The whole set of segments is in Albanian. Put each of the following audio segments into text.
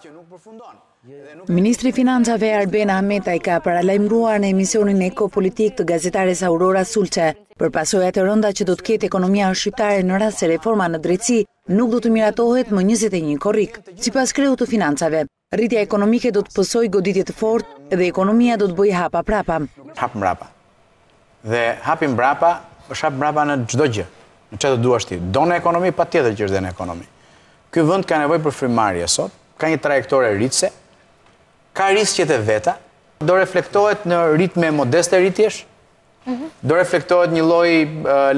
që nuk përfundon. Jo, jo. Ministri Financave Arben Ahmetaj ka paralajmruar në emisionin e politik të gazetares Aurora Sulqe, për pasojat e rënda që do të kjetë ekonomia shqiptare në rrasë se reforma në drejtësi nuk do të miratohet më 21 korik, si pas kreut të financave. Rritja ekonomike do të pësoj goditje të fort dhe ekonomia do të bëj hapa prapa. Hapë mrapa. Dhe hapim mrapa, është hapë mrapa në gjdo gjë. Në që të duashti, do në ekonomi, pa tjetër që është dhe në ekonomi. Ky vënd ka nevoj për frimari sot, ka një trajektore rritëse, ka që e veta, do reflektohet në rritme modeste rritjesh, do reflektohet një loj,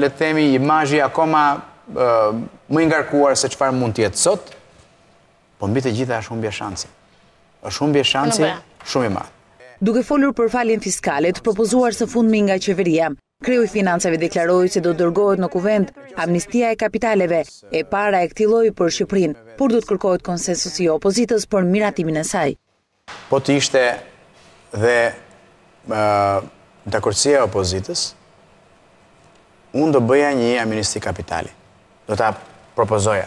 le themi, imajji akoma më ingarkuar se qëfar mund tjetë sot, po mbi të gjitha është humbje shansi. është humbje shansi shumë i madhë. Duke folur për falin fiskalet, propozuar së fund nga qeveria, Kriu i financave deklaroi se do dërgohet në kuvend amnistia e kapitaleve e para e këtij lloji për Shqipërinë, por do të kërkohet konsensusi i opozitës për miratimin e saj. Po të ishte dhe ë dakordësia e opozitës, unë do bëja një amnisti kapitali. Do ta propozoja.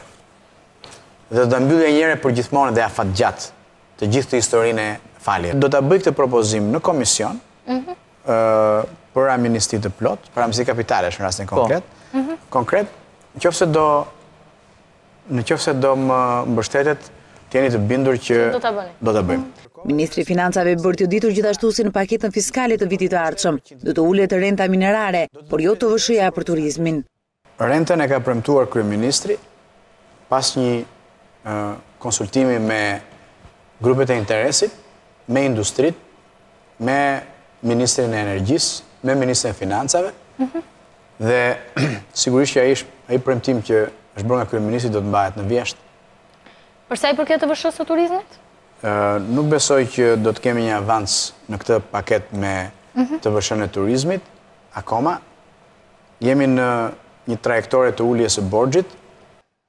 Dhe do ta mbyllja një herë për gjithmonë dhe afat gjatë të gjithë historinë e falje. Do ta bëj këtë propozim në komision. Ëh. Mm -hmm. ë për amnistit të plot, për amnistit kapitale, në rrasin po. konkret. Mhm. Konkret, në qëfëse do më bështetet, do jeni mbështetet, tjeni të bindur që do të bëjmë. Mhm. Ministri Financave bërë të ditur gjithashtu si në paketën fiskale të vitit të arqëm, do të ullet renta minerare, por jo të vëshëja për turizmin. Rentën e ka premtuar kërë Ministri pas një konsultimi me grupet e interesit, me industrit, me Ministrin e Energjisë, me Ministrën e Financave, mhm. dhe sigurisht që a i premtim që është bërë nga kërë Ministri do të mbajet në vjeshtë. Përsa i përket të vëshësë të turizmet? Nuk besoj që do të kemi një avans në këtë paket me mhm. të vëshënë e turizmit, akoma, jemi në një trajektore të ulljes e borgjit,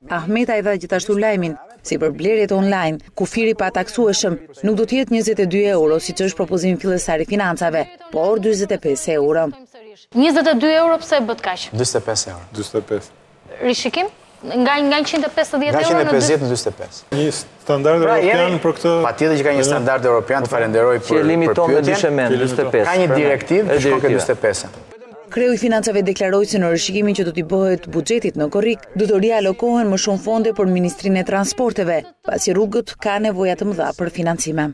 Ahmeta i dha gjithashtu lajmin, si për blerjet online, kufiri pa taksueshëm, nuk do të jetë 22 euro siç është propozimi fillestar i financave, por 45 euro. 22 euro pse bëhet kaq? 45 euro. 45. Rishikim? Nga nga 150 euro në 150 në 45. Një standard pra, europian për këtë. Patjetër që ka një standard europian, të falenderoj për për pyetjen. Që limiton me 45. Ka një pra, direktivë që shkon ke 45 kreu i financave deklaroj se në rëshikimin që do t'i bëhet budgetit në korik, do të rialokohen më shumë fonde për Ministrinë e Transporteve, pasi rrugët ka nevoja të mëdha për financime.